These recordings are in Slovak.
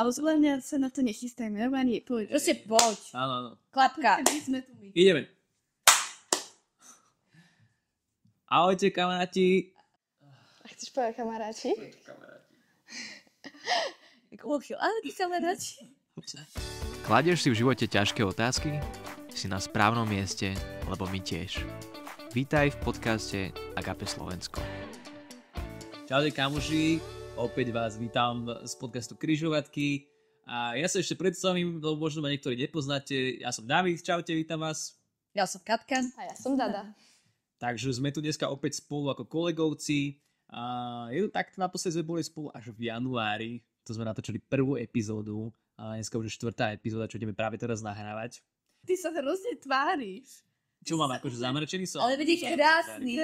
Ale zvolenia sa na to nechystajme, normálne poď. Proste poď. Áno, áno. Klapka. My sme tu my. Ideme. Ahojte kamaráti. A chceš povedať kamaráti? Kamaráti. Uchyl, ale ty kamaráti. Kladeš si v živote ťažké otázky? Si na správnom mieste, lebo my tiež. Vítaj v podcaste Agape Slovensko. Čaute kamuši, Opäť vás vítam z podcastu Kryžovatky. A ja sa ešte predstavím, lebo možno ma niektorí nepoznáte. Ja som David, čaute, vítam vás. Ja som Katka. A ja som Dada. Takže sme tu dneska opäť spolu ako kolegovci. A je to takto, naposledy sme boli spolu až v januári. To sme natočili prvú epizódu. A dneska už je štvrtá epizóda, čo ideme práve teraz nahrávať. Ty sa hrozne tváriš. Čo mám, akože zamračený som? Ale vidíš, krásny.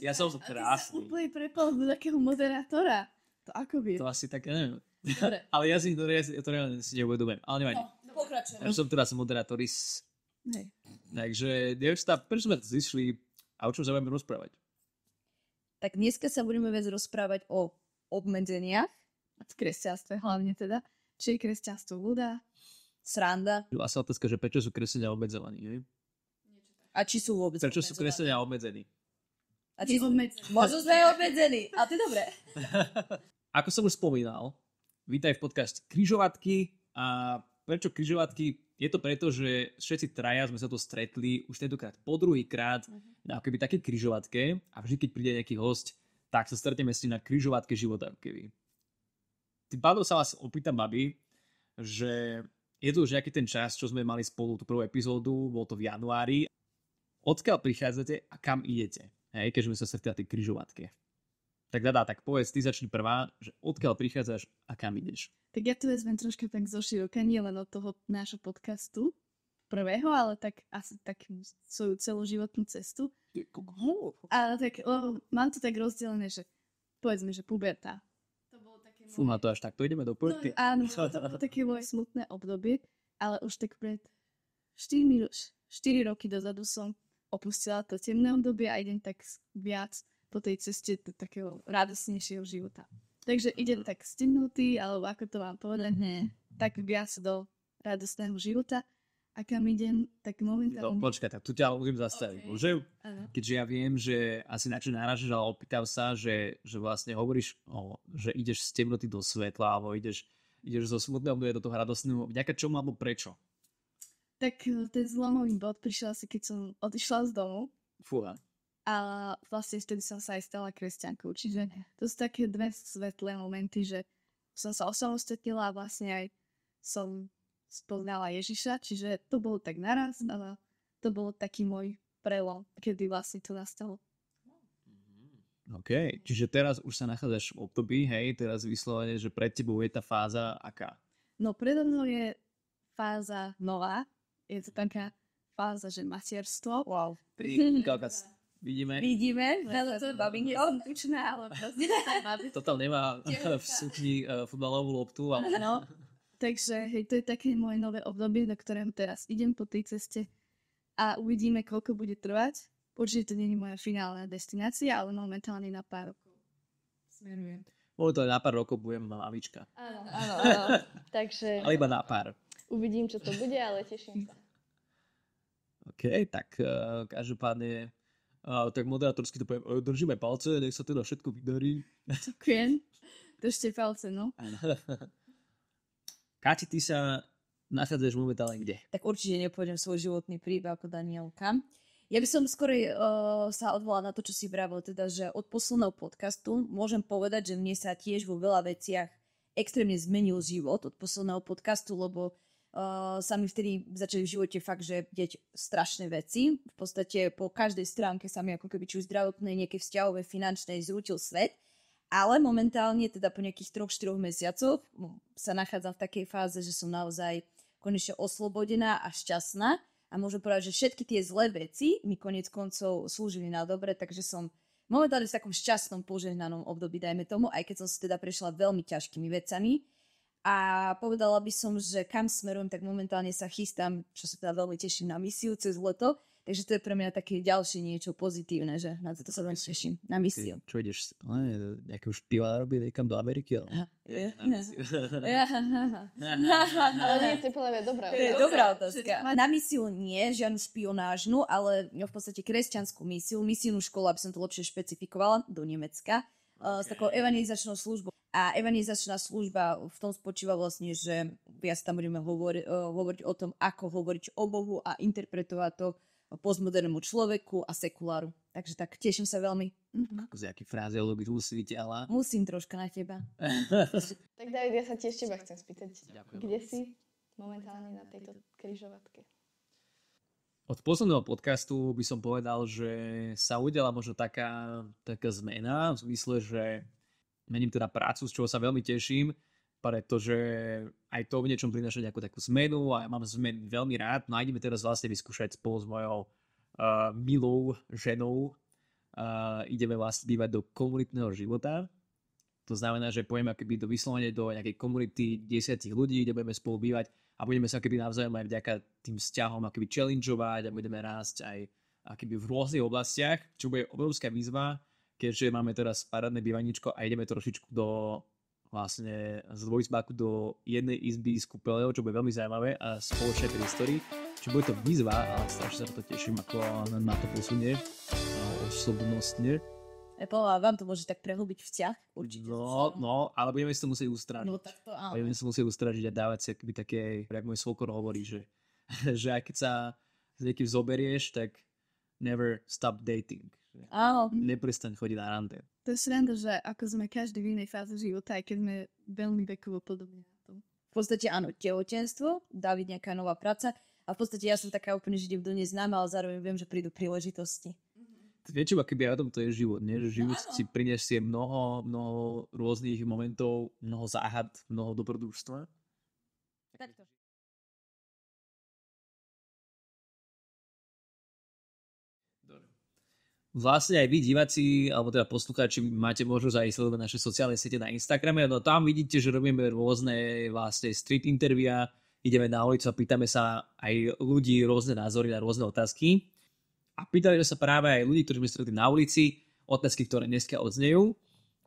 Ja som krásny. Ty sa úplne prepol do takého moderátora. To ako vie? To asi tak, ja neviem. Dobre. ale ja si to, ja, to reálne si neuvedomujem. Ale nevadí. No, pokračujem. Ja som teraz moderátoris. Hej. Takže, dievčatá, prečo sme zišli a o čom sa budeme rozprávať? Tak dneska sa budeme viac rozprávať o obmedzeniach, v kresťanstve hlavne teda, či je kresťanstvo ľudá, sranda. A sa otázka, že prečo sú kresťania obmedzovaní, nie? A či sú vôbec Prečo obmedzovaní? sú kresťania obmedzení? A či sú obmedzení? Možno sme obmedzení, ale to je dobré. ako som už spomínal, vítaj v podcast Križovatky a prečo križovatky, Je to preto, že všetci traja sme sa tu stretli už tentokrát po druhýkrát uh-huh. na akoby také križovatke a vždy, keď príde nejaký host, tak sa stretneme s tým na križovatke života. Keby. Ty, pádom sa vás opýtam, babi, že je to už nejaký ten čas, čo sme mali spolu tú prvú epizódu, bolo to v januári. Odkiaľ prichádzate a kam idete? Hej, keďže sme sa stretli na tej križovatke. Tak Dada, tak povedz, ty začni prvá, že odkiaľ prichádzaš a kam ideš? Tak ja to vezmem troška tak zo široka, nie len od toho nášho podcastu prvého, ale tak asi tak svoju celoživotnú cestu. Ale tak o, mám to tak rozdelené, že povedzme, že puberta. To bolo také moje... Fú, to až takto ideme do puberty. No, áno, to bolo také moje smutné obdobie, ale už tak pred 4, 4 roky dozadu som opustila to temné obdobie a idem tak viac po tej ceste do takého radosnejšieho života. Takže idem tak stihnutý, alebo ako to vám povedať, mm-hmm. tak viac do radostného života. A kam idem, tak momentálne... No, počkaj, tak tu ťa musím zastaviť. Okay. Môže? Keďže ja viem, že asi na čo náražeš, ale opýtam sa, že, že vlastne hovoríš, o, že ideš z temnoty do svetla, alebo ideš, ideš zo smutného obdobia do toho radostného, vďaka čomu alebo prečo? Tak e, ten zlomový bod prišiel asi, keď som odišla z domu. Fúha a vlastne vtedy som sa aj stala kresťankou. Čiže to sú také dve svetlé momenty, že som sa osamostatila a vlastne aj som spoznala Ježiša, čiže to bolo tak naraz, ale to bol taký môj prelom, kedy vlastne to nastalo. Mm-hmm. OK, čiže teraz už sa nachádzaš v období, hej, teraz vyslovene, že pred tebou je tá fáza aká? No predo mnou je fáza nová, je to taká fáza, že materstvo. Wow, ty, Vidíme. Vidíme, na no, to som tučná, ale proste Total nemá v sukni uh, futbalovú loptu. Ale... No, takže hej, to je také moje nové obdobie, na ktorém teraz idem po tej ceste a uvidíme, koľko bude trvať. Určite to nie je moja finálna destinácia, ale momentálne na pár rokov smerujem. Možno to na pár rokov budem mamička. Áno, áno, áno. Takže... ale iba na pár. Uvidím, čo to bude, ale teším sa. OK, tak eh, každopádne a tak moderátorsky to poviem, e, držíme palce, nech sa teda všetko vydarí. Ďakujem. Držte palce, no. Áno. Káti, ty sa nachádzaš momentálne kde? Tak určite nepôjdem svoj životný príbeh ako Danielka. Ja by som skôr uh, e, sa odvolala na to, čo si vravil, teda, že od posledného podcastu môžem povedať, že mne sa tiež vo veľa veciach extrémne zmenil život od posledného podcastu, lebo uh, sa mi vtedy začali v živote fakt, že deť strašné veci. V podstate po každej stránke sa mi ako keby či už zdravotnej, nejaké vzťahové, finančnej zrútil svet. Ale momentálne, teda po nejakých 3-4 mesiacoch, sa nachádzam v takej fáze, že som naozaj konečne oslobodená a šťastná. A môžem povedať, že všetky tie zlé veci mi konec koncov slúžili na dobre, takže som momentálne v takom šťastnom, požehnanom období, dajme tomu, aj keď som si teda prešla veľmi ťažkými vecami a povedala by som, že kam smerujem, tak momentálne sa chystám, čo sa teda veľmi teším na misiu cez leto. Takže to je pre mňa také ďalšie niečo pozitívne, že na to sa veľmi teším, na misiu. Ty, čo ideš, no, nejaké už špiva robí niekam do Ameriky? Ale... Ale nie, je dobrá To je dobrá otázka. Na misiu nie, žiadnu špionážnu, ale v podstate kresťanskú misiu, misijnú školu, aby som to lepšie špecifikovala, do Nemecka. Okay. s takou evangelizačnou službou. A evangelizačná služba v tom spočíva vlastne, že viac tam budeme hovori, e, hovoriť o tom, ako hovoriť o Bohu a interpretovať to postmodernému človeku a sekuláru. Takže tak, teším sa veľmi. Mhm. Ako z aký frazeologizmus vyťala. Musím troška na teba. tak David, ja sa tiež teba chcem spýtať. Ďakujem. Kde si momentálne na tejto križovatke? Od posledného podcastu by som povedal, že sa udela možno taká, taká zmena v zmysle, že Mením teda prácu, z čoho sa veľmi teším, pretože aj to v niečom prináša nejakú takú zmenu a ja mám zmeny veľmi rád. No a ideme teraz vlastne vyskúšať spolu s mojou uh, milou ženou. Uh, ideme vlastne bývať do komunitného života. To znamená, že pojeme akoby do vyslovene do nejakej komunity desiatich ľudí, kde budeme spolu bývať a budeme sa akoby navzájom aj vďaka tým vzťahom akoby challengeovať a budeme rásť aj akoby v rôznych oblastiach, čo bude obrovská výzva, keďže máme teraz parádne bývaničko a ideme trošičku do vlastne z dvojizbáku do jednej izby z kúpeľou, čo bude veľmi zaujímavé a spoločné priestory. Čiže bude to výzva, ale strašne sa na to teším, ako na to posunie no, osobnostne. Apple a vám to môže tak prehlbiť vzťah. Určite. No, no, ale budeme si to musieť ustražiť. No, tak to áno. Budeme si to musieť ustražiť a dávať si akoby také, jak môj svokor hovorí, že, že aj keď sa s niekým zoberieš, tak never stop dating. Áno. Neprestaň chodiť na rande. To je sranda, že ako sme každý v inej fáze života, aj keď sme veľmi vekovo podobní. V podstate áno, tehotenstvo, dáviť nejaká nová práca a v podstate ja som taká úplne, že do nej známa, ale zároveň viem, že prídu príležitosti. Mm-hmm. Vieš, iba keby aj o tom to je život, nie? že život no, si prinesie mnoho, mnoho rôznych momentov, mnoho záhad, mnoho dobrodružstva. to. vlastne aj vy diváci, alebo teda poslucháči, máte možnosť aj sledovať naše sociálne siete na Instagrame, no tam vidíte, že robíme rôzne vlastne street intervia, ideme na ulicu a pýtame sa aj ľudí rôzne názory na rôzne otázky. A pýtali sa práve aj ľudí, ktorí sme stretli na ulici, otázky, ktoré dneska odznejú.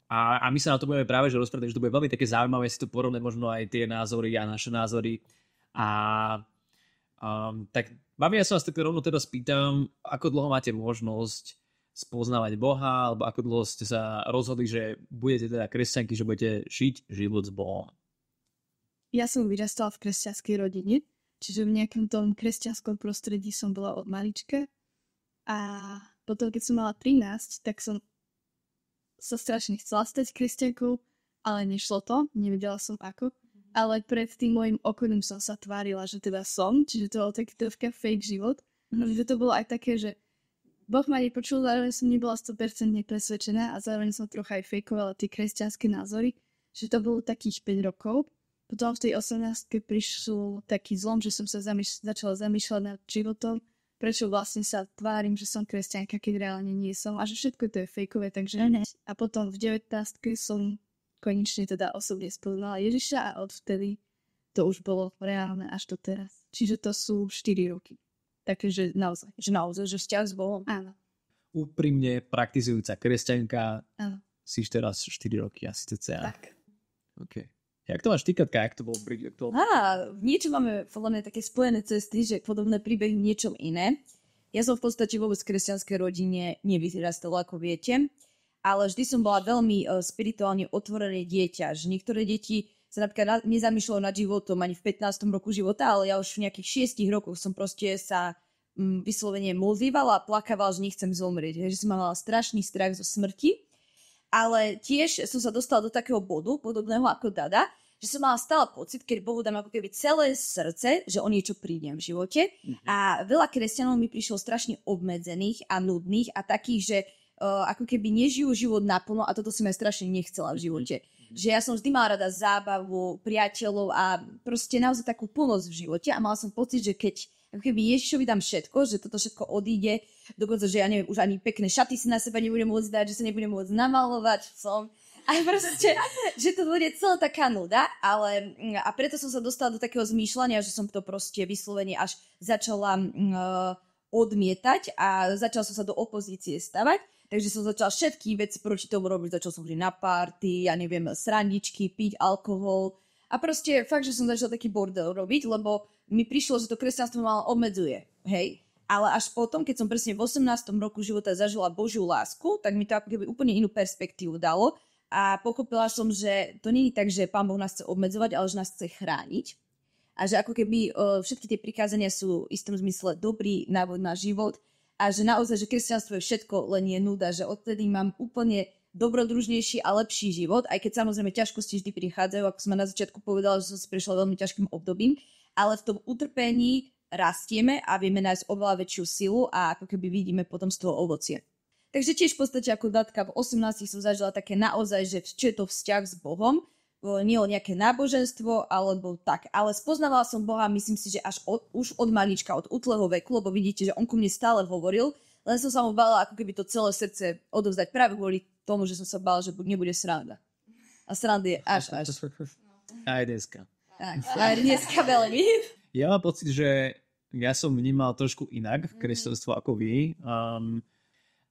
A, a my sa na to budeme práve že rozprávať, že to bude veľmi také zaujímavé si tu porovnať možno aj tie názory a naše názory. A um, tak Mami, ja sa vás tak rovno teda spýtam, ako dlho máte možnosť spoznávať Boha, alebo ako dlho ste sa rozhodli, že budete teda kresťanky, že budete žiť život s Bohom? Ja som vyrastala v kresťanskej rodine, čiže v nejakom tom kresťanskom prostredí som bola od malička a potom, keď som mala 13, tak som sa strašne chcela stať kresťankou, ale nešlo to, nevedela som ako. Ale pred tým môjim okolím som sa tvárila, že teda som, čiže to bol taký trošku fake život. Mm-hmm. Že to bolo aj také, že Boh ma nepočul, zároveň som nebola 100% presvedčená a zároveň som trocha aj fejkovala tie kresťanské názory, že to bolo takých 5 rokov. Potom v tej 18 prišiel taký zlom, že som sa zamýš- začala zamýšľať nad životom, prečo vlastne sa tvárim, že som kresťanka, keď reálne nie som a že všetko to je fejkové, takže ne. Mhm. A potom v 19 som konečne teda osobne spoznala Ježiša a odvtedy to už bolo reálne až do teraz. Čiže to sú 4 roky také, že naozaj, že naozaj, že vzťah s Bohom. Áno. Úprimne praktizujúca kresťanka. Áno. Si teraz 4 roky asi cca. Tak. OK. Jak to máš ty, Katka? Jak to bolo? Jak to... Á, niečo máme podľa mňa také spojené cesty, že podobné príbehy niečo niečom iné. Ja som v podstate vôbec v kresťanskej rodine nevyrastala, ako viete, ale vždy som bola veľmi eh, spirituálne otvorené dieťa, že niektoré deti sa napríklad nezamýšľala nad životom ani v 15. roku života, ale ja už v nejakých 6 rokoch som proste sa mm, vyslovene modlívala a plakávala, že nechcem zomrieť, že som mala strašný strach zo smrti. Ale tiež som sa dostala do takého bodu, podobného ako Dada, že som mala stále pocit, keď Bohu dám ako keby celé srdce, že o niečo prídem v živote. Mm-hmm. A veľa kresťanov mi prišlo strašne obmedzených a nudných a takých, že uh, ako keby nežijú život naplno a toto som ja strašne nechcela v živote. Mm-hmm že ja som vždy mala rada zábavu, priateľov a proste naozaj takú plnosť v živote a mala som pocit, že keď ako keby Ježišovi dám všetko, že toto všetko odíde, dokonca, že ja neviem, už ani pekné šaty si na seba nebudem môcť dať, že sa nebudem môcť namalovať, som a proste, že to bude celá taká nuda, ale mm, a preto som sa dostala do takého zmýšľania, že som to proste vyslovene až začala uh, odmietať a začala som sa do opozície stavať. Takže som začala všetky veci proti tomu robiť, začala som chodiť na party, ja neviem, srandičky, piť alkohol. A proste fakt, že som začala taký bordel robiť, lebo mi prišlo, že to kresťanstvo ma obmedzuje, hej. Ale až potom, keď som presne v 18. roku života zažila Božiu lásku, tak mi to ako keby úplne inú perspektívu dalo a pochopila som, že to nie je tak, že Pán Boh nás chce obmedzovať, ale že nás chce chrániť. A že ako keby o, eh, všetky tie prikázania sú v istom zmysle dobrý návod na život a že naozaj, že kresťanstvo je všetko, len je nuda, že odtedy mám úplne dobrodružnejší a lepší život, aj keď samozrejme ťažkosti vždy prichádzajú, ako som na začiatku povedala, že som si prešla veľmi ťažkým obdobím, ale v tom utrpení rastieme a vieme nájsť oveľa väčšiu silu a ako keby vidíme potom z toho ovocie. Takže tiež v podstate ako datka v 18 som zažila také naozaj, že čo je to vzťah s Bohom, nie o nejaké náboženstvo alebo tak. Ale spoznávala som Boha, myslím si, že až od, už od malička, od útleho veku, lebo vidíte, že on ku mne stále hovoril, len som sa mu bala ako keby to celé srdce odovzdať práve kvôli tomu, že som sa bala, že nebude sranda. A sranda je až až. Aj dneska. Tak, aj dneska veľmi. Ja mám pocit, že ja som vnímal trošku inak mhm. kresťanstvo ako vy. Um,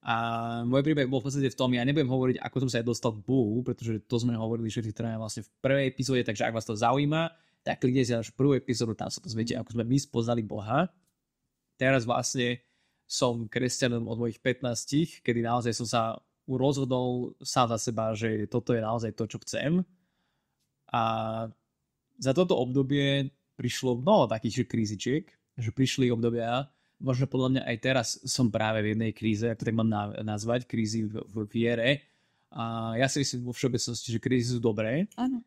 a môj príbeh bol v podstate v tom, ja nebudem hovoriť, ako som sa aj dostal k Bohu, pretože to sme hovorili všetci traja vlastne v prvej epizóde, takže ak vás to zaujíma, tak kliknite si na prvú epizódu, tam sa dozviete, ako sme my spoznali Boha. Teraz vlastne som kresťanom od mojich 15, kedy naozaj som sa rozhodol sám za seba, že toto je naozaj to, čo chcem. A za toto obdobie prišlo mnoho takých krízičiek, že prišli obdobia, možno podľa mňa aj teraz som práve v jednej kríze, ako tak mám nazvať, krízy v, v viere. A ja si myslím vo všeobecnosti, že krízy sú dobré. Áno.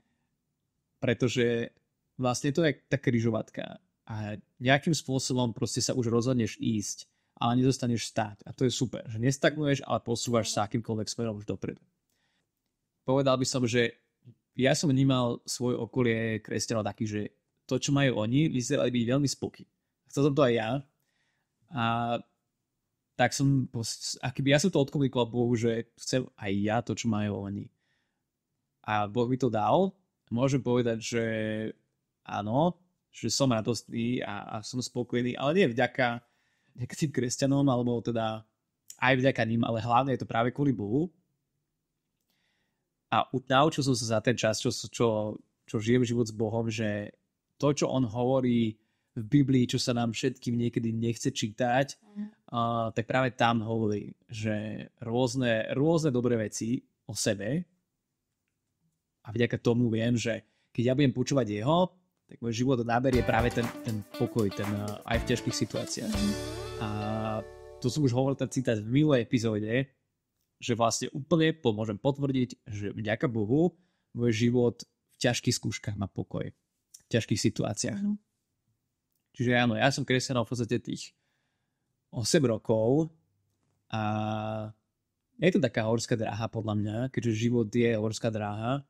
Pretože vlastne to je tá križovatka A nejakým spôsobom proste sa už rozhodneš ísť, ale nezostaneš stáť. A to je super, že nestagnuješ, ale posúvaš sa akýmkoľvek smerom už dopredu. Povedal by som, že ja som vnímal svoje okolie kresťanov taký, že to, čo majú oni, vyzerali byť veľmi spoky. Chcel som to aj ja, a tak som, by ja som to odkomunikoval Bohu, že chcem aj ja to, čo majú oni. A Boh mi to dal. Môžem povedať, že áno, že som radostný a, a som spokojný, ale nie vďaka nejakým kresťanom, alebo teda aj vďaka ním, ale hlavne je to práve kvôli Bohu. A naučil som sa za ten čas, čo, čo, čo žijem život s Bohom, že to, čo On hovorí v Biblii, čo sa nám všetkým niekedy nechce čítať, mhm. a, tak práve tam hovorí, že rôzne, rôzne dobré veci o sebe a vďaka tomu viem, že keď ja budem počúvať jeho, tak môj život naberie práve ten, ten pokoj, ten aj v ťažkých situáciách. Mhm. A to som už hovoril ten citát v minulej epizóde, že vlastne úplne môžem potvrdiť, že vďaka Bohu môj život v ťažkých skúškach má pokoj, v ťažkých situáciách. Mm. Čiže áno, ja som kresťanom v podstate tých 8 rokov a je to taká horská dráha podľa mňa, keďže život je horská dráha,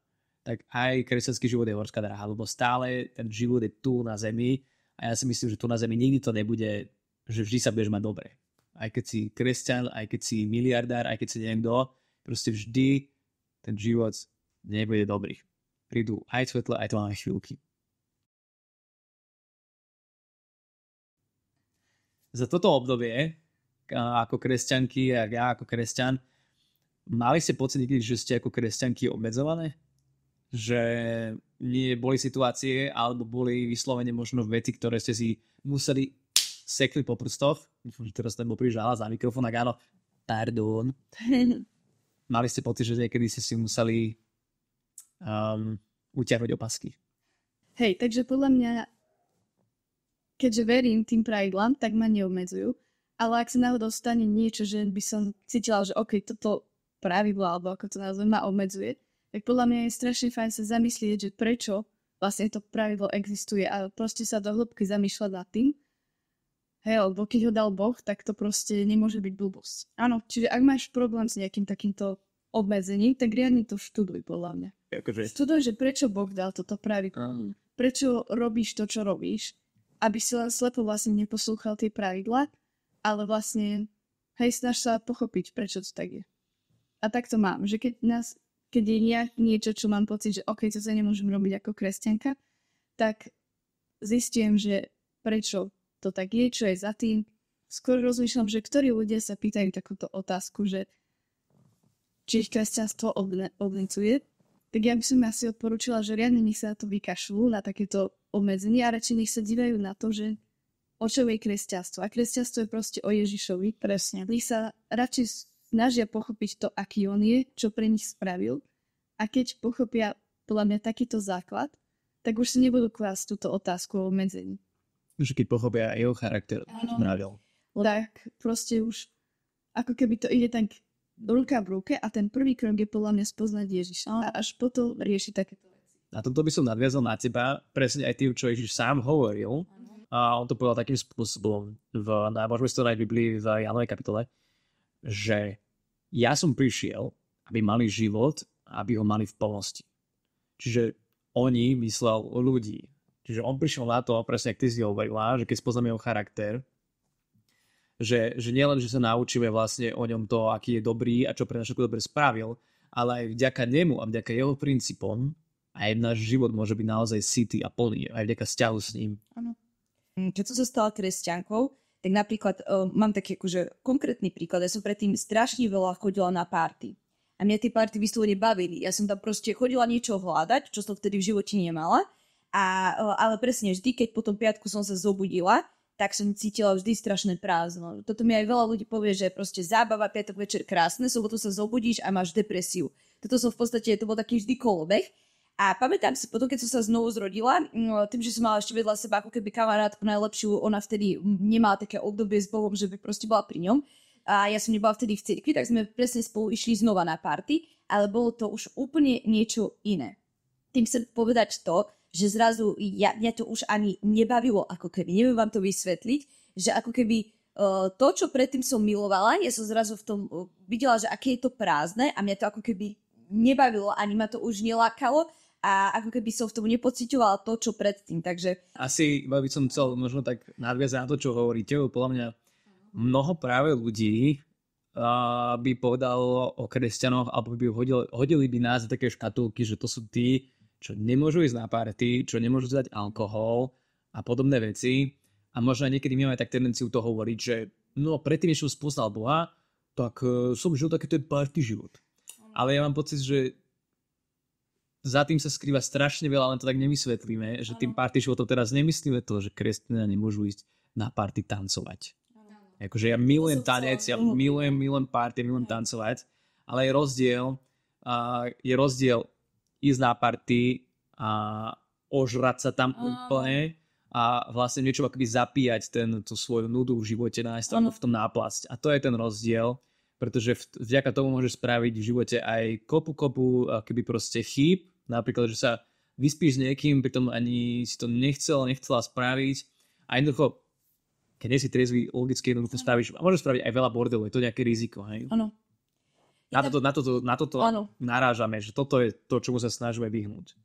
tak aj kresťanský život je horská dráha, lebo stále ten život je tu na zemi a ja si myslím, že tu na zemi nikdy to nebude, že vždy sa budeš mať dobre. Aj keď si kresťan, aj keď si miliardár, aj keď si niekto, proste vždy ten život nebude dobrý. Prídu aj svetlo, aj máme chvíľky. za toto obdobie, ako kresťanky a ja ako kresťan, mali ste pocit niekedy, že ste ako kresťanky obmedzované? Že nie boli situácie, alebo boli vyslovene možno vety, ktoré ste si museli sekli po prstoch. Dúfam, že teraz ten bol za mikrofón, ak áno, pardon. Mali ste pocit, že niekedy ste si museli um, utiahnuť opasky? Hej, takže podľa mňa keďže verím tým pravidlám, tak ma neobmedzujú. Ale ak sa náhodou stane niečo, že by som cítila, že OK, toto pravidlo, alebo ako to nazvem, ma obmedzuje, tak podľa mňa je strašne fajn sa zamyslieť, že prečo vlastne to pravidlo existuje a proste sa do hĺbky zamýšľať nad tým. Hej, lebo keď ho dal Boh, tak to proste nemôže byť blbosť. Áno, čiže ak máš problém s nejakým takýmto obmedzením, tak riadne to študuj, podľa mňa. Akože... Študuj, že prečo Boh dal toto pravidlo. Um. Prečo robíš to, čo robíš aby si len slepo vlastne neposlúchal tie pravidla, ale vlastne, hej, snaž sa pochopiť, prečo to tak je. A tak to mám, že keď nás, keď je ja niečo, čo mám pocit, že OK, to sa nemôžem robiť ako kresťanka, tak zistím, že prečo to tak je, čo je za tým. Skôr rozmýšľam, že ktorí ľudia sa pýtajú takúto otázku, že či ich kresťanstvo obne, obnecuje, tak ja by som asi odporúčila, že riadne nech sa to vykašľú, na takéto obmedzenie a radšej nech sa dívajú na to, že o čo je kresťanstvo. A kresťanstvo je proste o Ježišovi. Presne. Nech sa radšej snažia pochopiť to, aký on je, čo pre nich spravil. A keď pochopia podľa mňa takýto základ, tak už si nebudú klásť túto otázku o obmedzení. Už keď pochopia jeho charakter, čo spravil. Tak proste už ako keby to ide tak ruka v ruke a ten prvý krok je podľa mňa spoznať Ježiša a až potom rieši takéto veci. Na tomto by som nadviazal na teba, presne aj tým, čo Ježiš sám hovoril. A on to povedal takým spôsobom, v, na, môžeme si to nájsť v Biblii v Janovej kapitole, že ja som prišiel, aby mali život, aby ho mali v plnosti. Čiže oni myslel o ľudí. Čiže on prišiel na to, presne ak ty si hovorila, že keď spoznáme jeho charakter, že, že nielen, že sa naučíme vlastne o ňom to, aký je dobrý a čo pre našu dobre spravil, ale aj vďaka nemu a vďaka jeho princípom aj náš život môže byť naozaj city a plný, aj vďaka vzťahu s ním. Ano. Mm, keď som sa stala kresťankou, tak napríklad uh, mám taký akože konkrétny príklad. Ja som predtým strašne veľa chodila na párty. A mňa tie party vyslovene bavili. Ja som tam proste chodila niečo hľadať, čo som vtedy v živote nemala. A, e, ale presne vždy, keď potom piatku som sa zobudila, tak som cítila vždy strašné prázdno. Toto mi aj veľa ľudí povie, že proste zábava, piatok večer krásne, sobotu sa zobudíš a máš depresiu. Toto som v podstate, to bol taký vždy kolobeh. A pamätám si potom, keď som sa znovu zrodila, tým, že som mala ešte vedľa seba ako keby kamarátku najlepšiu, ona vtedy nemala také obdobie s Bohom, že by proste bola pri ňom. A ja som nebola vtedy v cirkvi, tak sme presne spolu išli znova na party, ale bolo to už úplne niečo iné. Tým chcem povedať to, že zrazu ja, mňa to už ani nebavilo, ako keby, neviem vám to vysvetliť, že ako keby uh, to, čo predtým som milovala, ja som zrazu v tom uh, videla, že aké je to prázdne a mňa to ako keby nebavilo, ani ma to už nelákalo a ako keby som v tom nepocitovala to, čo predtým, takže... Asi iba by som chcel možno tak nadviazať na to, čo hovoríte, lebo podľa mňa mnoho práve ľudí by povedalo o kresťanoch, alebo by hodili, hodili by nás také škatulky, že to sú tí, čo nemôžu ísť na party, čo nemôžu zdať alkohol a podobné veci. A možno aj niekedy my máme tak tendenciu to hovoriť, že no predtým, než som spoznal Boha, tak uh, som žil takýto party život. Ale ja mám pocit, že za tým sa skrýva strašne veľa, len to tak nevysvetlíme, že tým party životom teraz nemyslíme to, že kresťania nemôžu ísť na party tancovať. Akože ja milujem tanec, ja milujem, milujem party, milujem tancovať, ale je rozdiel, uh, je rozdiel ísť na party a ožrať sa tam úplne a vlastne niečo akoby zapíjať ten, tú svoju nudu v živote, nájsť tam v tom náplasť. A to je ten rozdiel, pretože vďaka tomu môžeš spraviť v živote aj kopu, kopu keby proste chýb, napríklad, že sa vyspíš s niekým, pritom ani si to nechcel, nechcela spraviť a jednoducho, keď nie si triezvy, logicky jednoducho spravíš, a môžeš spraviť aj veľa bordelov, je to nejaké riziko, hej? Áno, na toto, na toto, na toto narážame, že toto je to, čomu sa snažíme vyhnúť.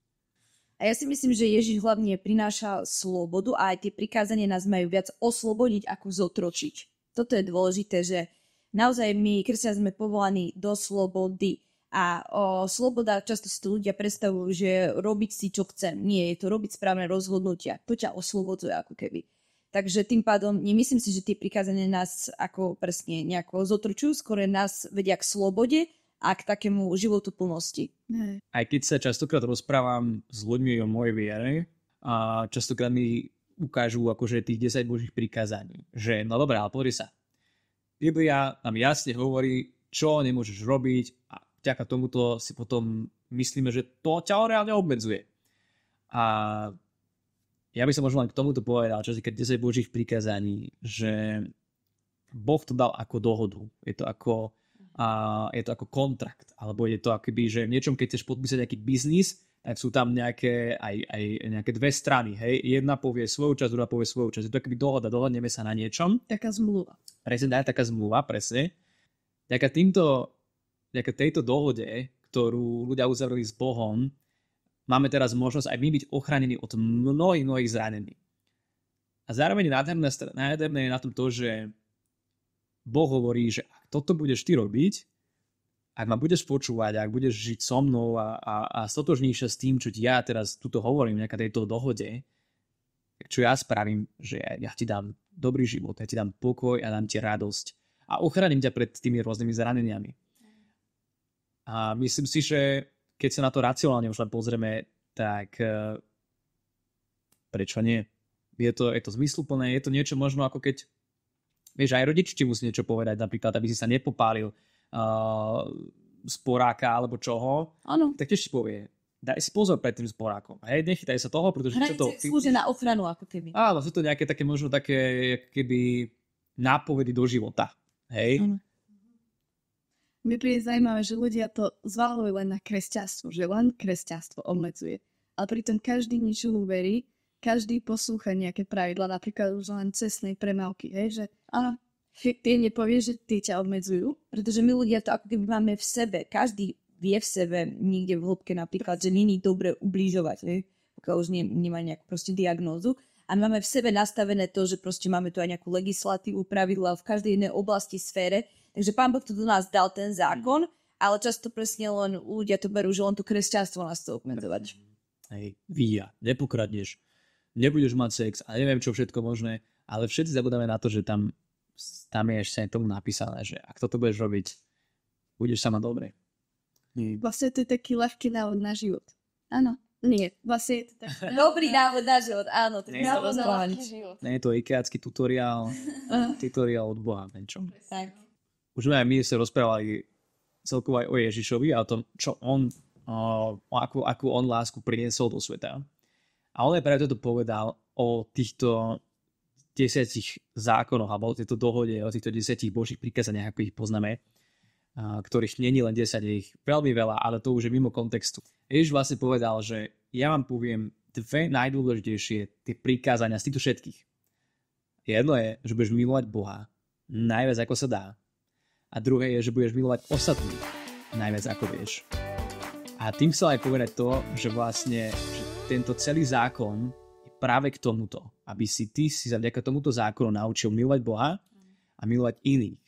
A ja si myslím, že Ježiš hlavne prináša slobodu a aj tie prikázania nás majú viac oslobodiť ako zotročiť. Toto je dôležité, že naozaj my, kresťania, sme povolaní do slobody. A o, sloboda, často si to ľudia predstavujú, že robiť si, čo chcem. Nie, je to robiť správne rozhodnutia. To ťa oslobodzuje ako keby. Takže tým pádom nemyslím si, že tie prikázania nás ako presne nejako zotrčujú, skôr nás vedia k slobode a k takému životu plnosti. Aj keď sa častokrát rozprávam s ľuďmi o mojej viere, a častokrát mi ukážu akože tých 10 božích prikázaní. Že no dobré, ale pozri sa. Biblia nám jasne hovorí, čo nemôžeš robiť a vďaka tomuto si potom myslíme, že to ťa reálne obmedzuje. A ja by som možno len k tomuto povedal, čo sa týka 10 božích prikázaní, že Boh to dal ako dohodu. Je to ako, a je to ako kontrakt, alebo je to akoby, že v niečom, keď chceš podpísať nejaký biznis, tak sú tam nejaké, aj, aj nejaké dve strany, hej, jedna povie svoju časť, druhá povie svoju časť, je to akoby dohoda, dohodneme sa na niečom. Taká zmluva. Presne, dá taká zmluva, presne. Ďaká týmto, ďaká tejto dohode, ktorú ľudia uzavreli s Bohom, máme teraz možnosť aj my byť ochránení od mnohých, mnohých zranení. A zároveň nádherné, nádherné je na tom to, že Boh hovorí, že ak toto budeš ty robiť, ak ma budeš počúvať, ak budeš žiť so mnou a, a, a stotožníš sa s tým, čo ti ja teraz tuto hovorím, nejaká tejto dohode, čo ja spravím, že ja, ja ti dám dobrý život, ja ti dám pokoj a ja dám ti radosť a ochránim ťa pred tými rôznymi zraneniami. A myslím si, že keď sa na to racionálne už len pozrieme, tak e, prečo nie? Je to, je to zmysluplné, je to niečo možno ako keď vieš, aj rodič ti musí niečo povedať, napríklad, aby si sa nepopálil uh, e, sporáka alebo čoho, ano. tak tiež ti povie, daj si pozor pred tým sporákom. Hej, nechytaj sa toho, pretože... Hranice to, slúžia na ochranu, ako keby. Áno, sú to nejaké také, možno také, keby nápovedy do života. Hej? Ano mi príde zaujímavé, že ľudia to zvalujú len na kresťanstvo, že len kresťanstvo obmedzuje. Ale pritom každý niečo uverí, každý poslúcha nejaké pravidla, napríklad už len cestnej premávky, hej, že áno, ty nepovie, že tie ťa obmedzujú, pretože my ľudia to ako keby máme v sebe, každý vie v sebe niekde v hĺbke napríklad, že není dobre ubližovať, hej, pokiaľ už ne, nemá nejakú proste diagnózu, a máme v sebe nastavené to, že proste máme tu aj nejakú legislatívu, pravidla v každej jednej oblasti, sfére, Takže pán Boh to do nás dal, ten mm. zákon, ale často presne len ľudia to berú, že len to kresťanstvo nás to obmedzovať. Mm. Hej, víja, nepokradneš, nebudeš mať sex a neviem čo všetko možné, ale všetci zabudáme na to, že tam, tam je ešte aj tomu napísané, že ak toto budeš robiť, budeš sama dobre. Mm. Vlastne to je taký ľahký návod na život. Áno. Nie, vlastne je to tak. Dobrý návod na život, áno. Nie, návod na život. Nie, je to ikeácky tutoriál, tutoriál od Boha, niečo. Tak už sme aj my sa rozprávali celkovo aj o Ježišovi a o tom, čo on, uh, akú, akú on lásku priniesol do sveta. A on aj preto to povedal o týchto desiatich zákonoch alebo o tejto dohode, o týchto desiatich božích prikázaniach, ako ich poznáme, uh, ktorých není len 10, ich veľmi veľa, ale to už je mimo kontextu. Ježiš vlastne povedal, že ja vám poviem dve najdôležitejšie tie prikázania z týchto všetkých. Jedno je, že budeš milovať Boha najviac ako sa dá a druhé je, že budeš milovať ostatných najviac ako vieš. A tým chcel aj povedať to, že vlastne že tento celý zákon je práve k tomuto, aby si ty si sa vďaka tomuto zákonu naučil milovať Boha a milovať iných.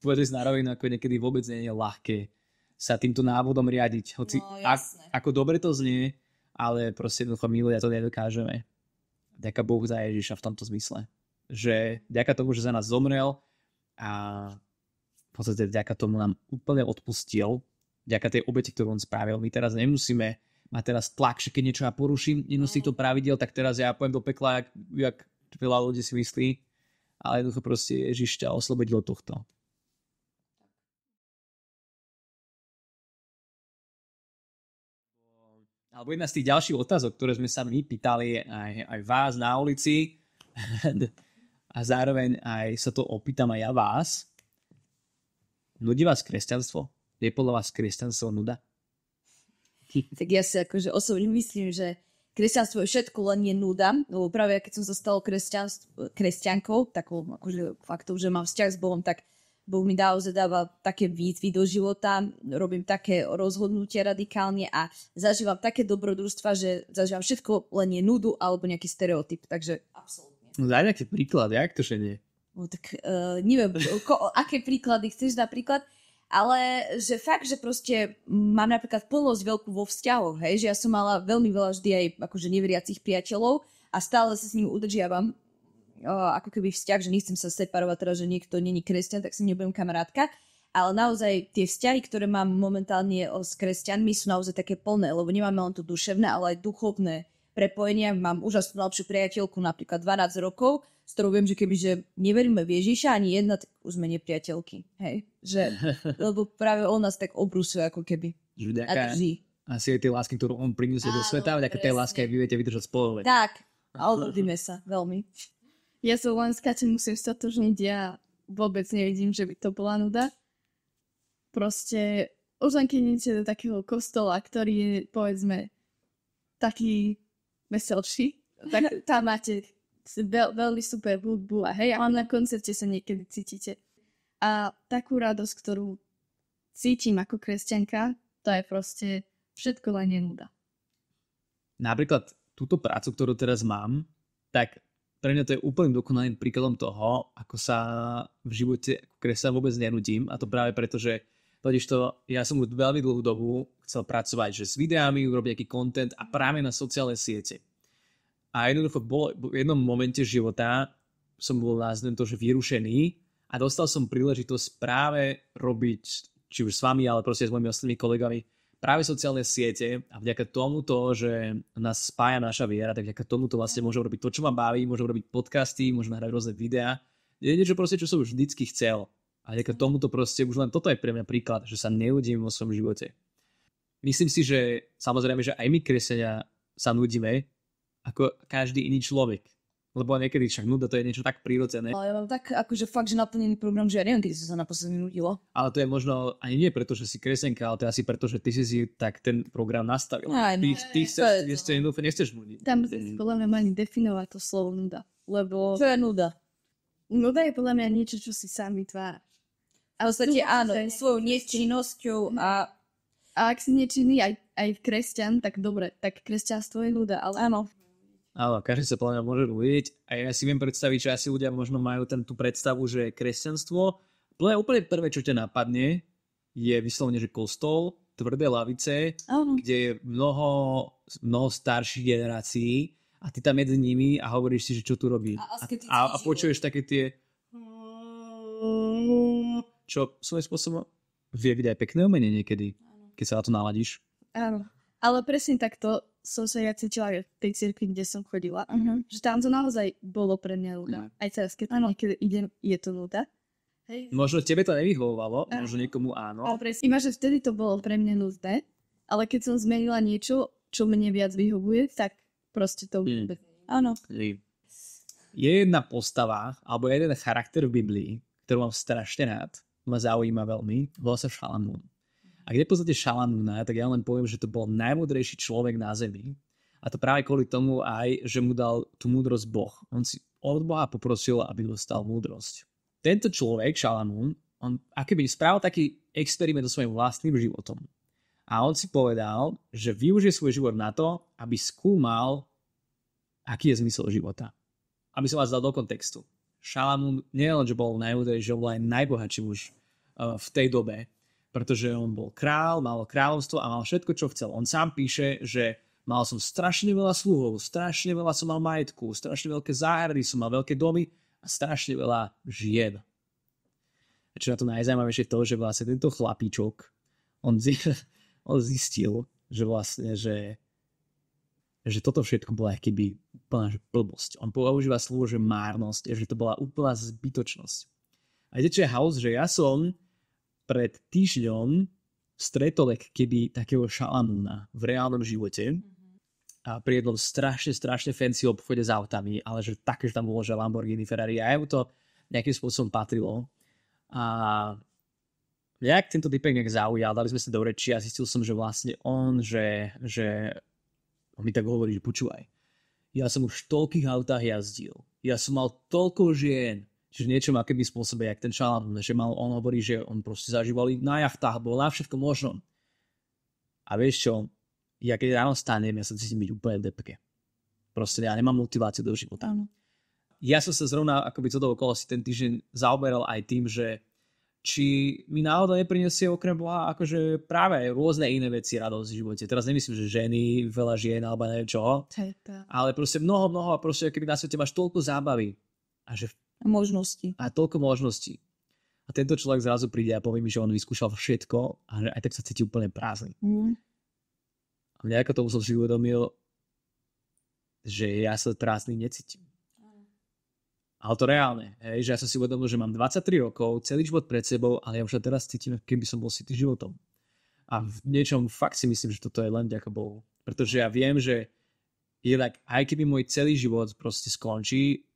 Povedať si rovinu, ako niekedy vôbec nie je ľahké sa týmto návodom riadiť. Hoci no, ak, ako dobre to znie, ale proste jednoducho milovať a to nedokážeme. Ďaká Bohu za Ježiša v tomto zmysle. Že ďaká tomu, že za nás zomrel a podstate vďaka tomu nám úplne odpustil, vďaka tej obete, ktorú on spravil. My teraz nemusíme mať teraz tlak, že keď niečo ja poruším, jedno z týchto pravidel, tak teraz ja pojem do pekla, jak, jak veľa ľudí si myslí, ale jednoducho proste Ježiš ťa oslobodil tohto. Alebo jedna z tých ďalších otázok, ktoré sme sa my pýtali aj, aj vás na ulici a zároveň aj sa to opýtam aj ja vás, Nudí vás kresťanstvo? Je podľa vás kresťanstvo nuda? Tak ja si akože osobne myslím, že kresťanstvo je všetko, len je nuda. Lebo práve keď som sa stala kresťankou, takou akože faktou, že mám vzťah s Bohom, tak Boh mi naozaj dáva také výzvy do života, robím také rozhodnutia radikálne a zažívam také dobrodružstva, že zažívam všetko, len je nudu alebo nejaký stereotyp, takže absolútne. Daj nejaký príklad, jak to, že nie? no tak uh, e, neviem, ko, aké príklady chceš dať príklad, ale že fakt, že proste mám napríklad plnosť veľkú vo vzťahoch, hej, že ja som mala veľmi veľa vždy aj akože neveriacich priateľov a stále sa s ním udržiavam uh, ako keby vzťah, že nechcem sa separovať teraz, že niekto není kresťan, tak si nebudem kamarátka, ale naozaj tie vzťahy, ktoré mám momentálne e, s kresťanmi sú naozaj také plné, lebo nemáme len to duševné, ale aj duchovné prepojenia. Mám úžasnú najlepšiu priateľku, napríklad 12 rokov, s ktorou viem, že kebyže neveríme v Ježiša ani jedna, tak už sme nepriateľky. Hej? Že, lebo práve on nás tak obrusuje ako keby. Vďaka, asi aj tej lásky, ktorú on priniesie do sveta, vďaka tej láske vy viete vydržať spolu. Tak, a odhodíme sa veľmi. Ja sa len s Kaťou musím stotožniť, ja vôbec nevidím, že by to bola nuda. Proste už len keď do takého kostola, ktorý je, povedzme, taký veselší, tak tam máte veľ, veľmi super hudbu a hej, a na koncerte sa niekedy cítite. A takú radosť, ktorú cítim ako kresťanka, to je proste všetko len nenúda. Napríklad túto prácu, ktorú teraz mám, tak pre mňa to je úplne dokonalým príkladom toho, ako sa v živote kresťan vôbec nenudím a to práve preto, že Totiž to, ja som už veľmi dlhú dobu chcel pracovať, že s videami urobiť nejaký content a práve na sociálne siete. A jednoducho bol, v jednom momente života som bol názvem to, že vyrušený a dostal som príležitosť práve robiť, či už s vami, ale proste s mojimi ostatnými kolegami, práve sociálne siete a vďaka tomu to, že nás spája naša viera, tak vďaka tomuto vlastne môžem robiť to, čo ma baví, môžem robiť podcasty, môžem nahrať rôzne videá. Je niečo proste, čo som už vždycky chcel. A vďaka tomuto proste už len toto je pre mňa príklad, že sa neudím vo svojom živote. Myslím si, že samozrejme, že aj my kresenia sa nudíme, ako každý iný človek. Lebo niekedy však nuda to je niečo tak prírodzené. Ale ja mám tak akože fakt, že naplnený program, že ja neviem, kedy sa sa naposledy nudilo. Ale to je možno ani nie preto, že si kresenka, ale to je asi preto, že ty si si tak ten program nastavil. Aj, no, ty, ty sa, je, ste nechceš nudiť. Tam by si podľa mňa mali definovať to slovo nuda. Lebo... Čo je nuda? Nuda je podľa mňa niečo, čo si sám vytváraš. A v podstate áno, svojou nečinnosťou mhm. a, a ak si nečinný aj, aj kresťan, tak dobre, tak kresťanstvo je ľuda, ale áno. Áno, každý sa podľa mňa môže ľudiť a ja si viem predstaviť, že asi ľudia možno majú ten, tú predstavu, že je kresťanstvo, plne úplne prvé, čo ťa napadne, je vyslovene, že kostol, tvrdé lavice, áno. kde je mnoho, mnoho starších generácií a ty tam medzi nimi a hovoríš si, že čo tu robí. A, a, a, a počuješ také tie mm. Čo svojím spôsobom vie byť aj pekné umenie niekedy, keď sa na to naladíš. Áno. Ale presne takto som sa ja cítila v tej cirkvi, kde som chodila. Uh-huh. Že tam to naozaj bolo pre mňa nuda. No. Aj teraz, keď ano. niekedy idem, je to nuda. Hej. Možno tebe to nevyhovovalo, uh-huh. možno niekomu áno. Ale presne. Iba, že vtedy to bolo pre mňa nutné, ale keď som zmenila niečo, čo mne viac vyhovuje, tak proste to... Mm. Áno. Je jedna postava, alebo jeden charakter v Biblii, ktorú mám strašne rád ma zaujíma veľmi, volá sa Moon. A kde poznáte Šalamúna, tak ja len poviem, že to bol najmudrejší človek na zemi. A to práve kvôli tomu aj, že mu dal tú múdrosť Boh. On si od Boha poprosil, aby dostal múdrosť. Tento človek, Moon, on akoby spravil taký experiment so svojím vlastným životom. A on si povedal, že využije svoj život na to, aby skúmal, aký je zmysel života. Aby som vás dal do kontextu. Šalamún nie len, že bol najúdrejší, že bol aj najbohatší muž Eh, v tej dobe, pretože on bol král, mal kráľovstvo a mal všetko, čo chcel. On sám píše, že mal som strašne veľa sluhov, strašne veľa som mal majetku, strašne veľké záhrady, som mal veľké domy a strašne veľa žien. A čo na to najzajímavejšie je to, že vlastne tento chlapíčok, on, zistil, že vlastne, že, že toto všetko bola keby úplná blbosť. On používa slovo, že márnosť, že to bola úplná zbytočnosť. A viete, čo je house, že ja som pred týždňom stretol keby takého šalamúna v reálnom živote mhm. a pri jednom strašne, strašne fancy obchode s autami, ale že také, že tam bolo, že Lamborghini, Ferrari a to nejakým spôsobom patrilo. A nejak tento typek nejak zaujal, dali sme sa do reči a zistil som, že vlastne on, že, že on mi tak hovorí, že počúvaj, ja som už v toľkých autách jazdil, ja som mal toľko žien, Čiže niečo má keby spôsobe, jak ten chalan, že mal, on hovorí, že on proste zažíval na jachtách, bol na všetko možno. A vieš čo, ja keď ráno stanem, ja sa cítim byť úplne v depke. Proste ja nemám motiváciu do života. Ano. Ja som sa zrovna, akoby to okolo si ten týždeň zaoberal aj tým, že či mi náhodou neprinesie okrem Boha akože práve rôzne iné veci radosť v živote. Teraz nemyslím, že ženy, veľa žien alebo neviem čo, ale proste mnoho, mnoho a proste keby na svete máš toľko zábavy a že možnosti. A toľko možností. A tento človek zrazu príde a povie mi, že on vyskúšal všetko a aj tak sa cíti úplne prázdny. Mm. A mňa ako tomu som si uvedomil, že ja sa prázdny necítim. Mm. Ale to reálne, hej, že ja som si uvedomil, že mám 23 rokov, celý život pred sebou, ale ja už sa teraz cítim, keby som bol sitý životom. A v niečom fakt si myslím, že toto je len ďaká Bohu. Pretože ja viem, že je tak, aj keby môj celý život proste skončí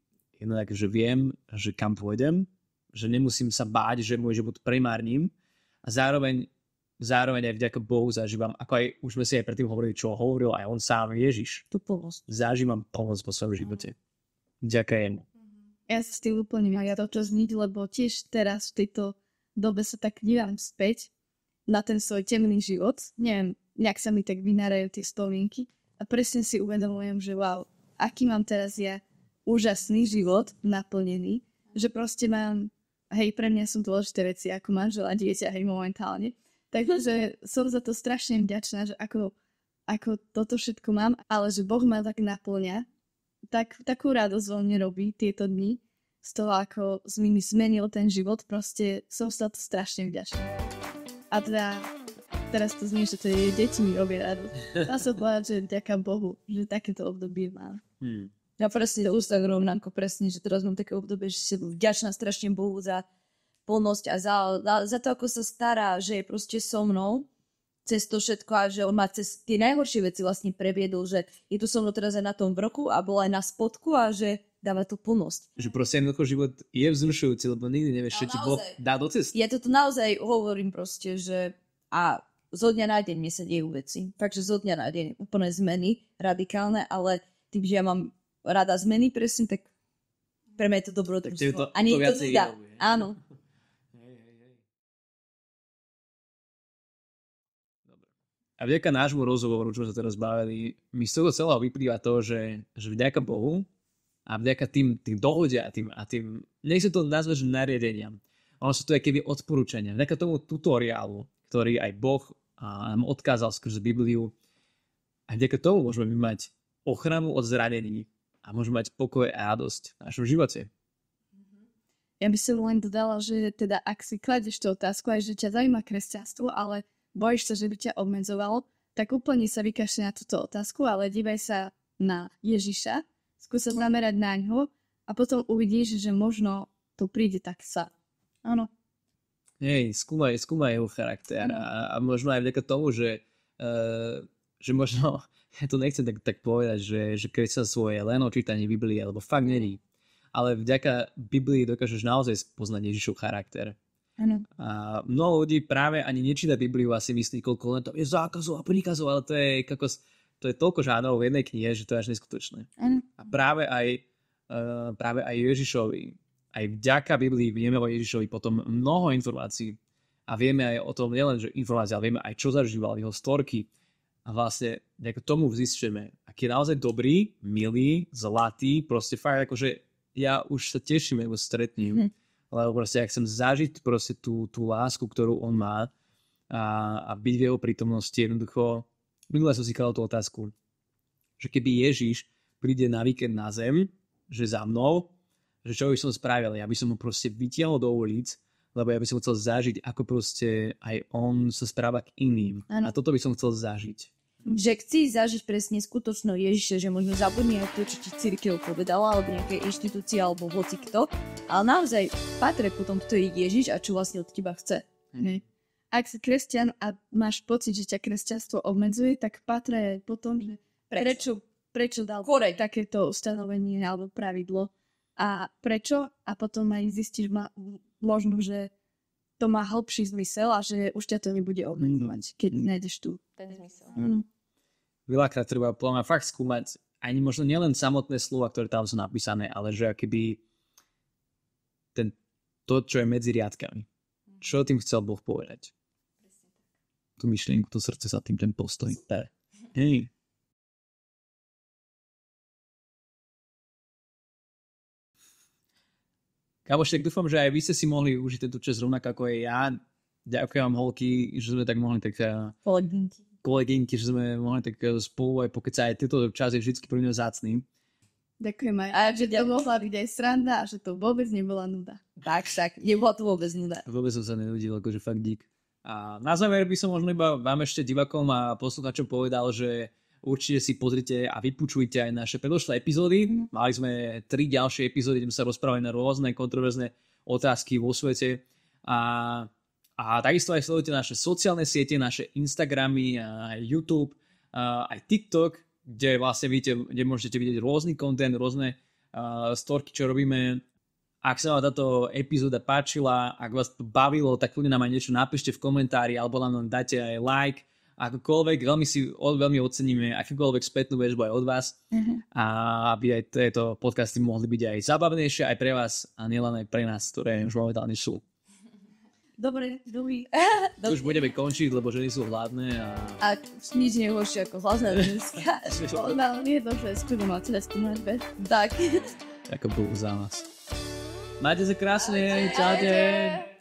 Jednak, že viem, že kam pôjdem, že nemusím sa báť, že môj život primárnym a zároveň, zároveň aj vďaka Bohu zažívam, ako aj už sme si aj predtým hovorili, čo hovoril aj on sám, Ježiš. Tu pomoc. Zažívam pomoc vo po svojom živote. Ďakujem. Ja sa s tým úplne ja to čo zniť, lebo tiež teraz v tejto dobe sa tak dívam späť na ten svoj temný život. Neviem, nejak sa mi tak vynárajú tie spomienky a presne si uvedomujem, že wow, aký mám teraz ja úžasný život, naplnený, že proste mám, hej, pre mňa sú dôležité veci, ako a dieťa, hej, momentálne. Takže som za to strašne vďačná, že ako, ako toto všetko mám, ale že Boh ma tak naplňa, tak, takú radosť vo mne robí tieto dni z toho, ako mi zmenil ten život, proste som za to strašne vďačná. A teda teraz to znie, že to je deti mi robia radosť. Dá sa povedať, že ďakám Bohu, že takéto obdobie mám. Hmm. Ja presne to rovnako, presne, že teraz mám také obdobie, že som vďačná strašne Bohu za plnosť a za, za, za to, ako sa stará, že je proste so mnou cez to všetko a že on ma cez tie najhoršie veci vlastne previedol, že je tu so mnou teraz aj na tom vrku a bol aj na spodku a že dáva to plnosť. Že proste jednoducho život je vzrušujúci, lebo nikdy nevieš, čo no, ti Boh dá do cesty. Ja toto naozaj hovorím proste, že a zo dňa na deň mi sa dejú veci. Takže zo dňa na deň úplne zmeny, radikálne, ale tým, že ja mám rada zmeny, presne tak pre mňa je to dobrodružstvo. To, Ani to, to nuda. Áno. A vďaka nášmu rozhovoru, čo sa teraz bavili, mi z toho celého vyplýva to, že, že vďaka Bohu a vďaka tým, tým dohode a tým, a tým sa to nazvať, že nariadeniam. Ono sú to aj keby odporúčania. Vďaka tomu tutoriálu, ktorý aj Boh nám odkázal skrze Bibliu, a vďaka tomu môžeme mať ochranu od zranení, a môžeme mať pokoj a radosť v našom živote. Mhm. Ja by som len dodala, že teda ak si kladeš tú otázku, aj že ťa zaujíma kresťanstvo, ale bojíš sa, že by ťa obmedzovalo, tak úplne sa vykašľa na túto otázku, ale dívaj sa na Ježiša, skúsa sa zamerať na ňo a potom uvidíš, že možno to príde tak sa. Áno. Hej, skúmaj, skúmaj jeho charakter a, a možno aj vďaka tomu, že uh, že možno, ja to nechcem tak, tak povedať, že, že keď sa svoje len očítanie Biblie, alebo fakt není, ale vďaka Biblii dokážeš naozaj spoznať Ježišov charakter. Ano. A mnoho ľudí práve ani nečíta Bibliu a si myslí, koľko len tam je zákazov a príkazov, ale to je, kakos, to je toľko žádov v jednej knihe, že to je až neskutočné. Ano. A práve aj, uh, práve aj Ježišovi, aj vďaka Biblii vieme o Ježišovi potom mnoho informácií a vieme aj o tom nielen, že informácia, ale vieme aj, čo zažíval, jeho storky, a vlastne nejako tomu zistíme, aký je naozaj dobrý, milý, zlatý, proste fakt akože ja už sa teším, ako stretním, hm. lebo proste ja chcem zažiť proste tú, tú lásku, ktorú on má a, a byť v jeho prítomnosti jednoducho. minulé som si kladol tú otázku, že keby Ježiš príde na víkend na zem, že za mnou, že čo by som spravil, ja by som ho proste vytiahol do ulic lebo ja by som chcel zažiť, ako proste aj on sa správa k iným. Ano. A toto by som chcel zažiť. Že chci zažiť presne skutočno Ježiša, že možno zabudne aj to, čo ti církev povedala, alebo nejaké inštitúcia, alebo hoci kto, ale naozaj patre potom, kto je Ježiš a čo vlastne od teba chce. Hm. Ak si kresťan a máš pocit, že ťa kresťanstvo obmedzuje, tak patre potom, že prečo, prečo dal Korej. takéto ustanovenie alebo pravidlo a prečo a potom aj zistíš, ma možno, že to má hĺbší zmysel a že už ťa to nebude obmedzovať, mm-hmm. keď mm. Mm-hmm. nájdeš tu. Ten zmysel. Mm-hmm. Mm. Veľakrát treba podľa fakt skúmať ani možno nielen samotné slova, ktoré tam sú napísané, ale že akýby ten, to, čo je medzi riadkami. Mm. Čo tým chcel Boh povedať? Tú myšlienku, to srdce sa tým ten postoj. Hej. Kámoš, tak dúfam, že aj vy ste si mohli užiť tento čas rovnako ako aj ja. Ďakujem vám holky, že sme tak mohli tak... Eh, Kolegynky. Kolegynky, že sme mohli tak eh, spolu aj sa Aj tieto čas je vždy pre mňa zácný. Ďakujem aj. A že to mohla byť aj sranda a že to vôbec nebola nuda. Tak, tak. Nebola to vôbec nuda. Vôbec som sa nenudil, akože fakt dík. A na záver by som možno iba vám ešte divakom a poslucháčom povedal, že Určite si pozrite a vypočujte aj naše predošlé epizódy. Mali sme tri ďalšie epizódy, kde sme sa rozprávali na rôzne kontroverzné otázky vo svete. A, a takisto aj sledujte naše sociálne siete, naše Instagramy, aj YouTube, aj TikTok, kde vlastne vidíte, kde môžete vidieť rôzny kontent, rôzne uh, storky, čo robíme. Ak sa vám táto epizóda páčila, ak vás to bavilo, tak kľudne nám aj niečo napíšte v komentári alebo nám dajte aj like akokoľvek, veľmi si veľmi oceníme akýkoľvek spätnú väzbu aj od vás uh-huh. a aby aj tieto podcasty mohli byť aj zábavnejšie aj pre vás a nielen aj pre nás, ktoré už momentálne sú. Dobre, dobrý. Dobre. Už budeme končiť, lebo ženy sú hladné a... A nič nie je horšie ako hladné ženská. Ona nie je to, že skúdom ma teraz pomáhať. Tak. bol za vás. Majte sa krásne, čaute.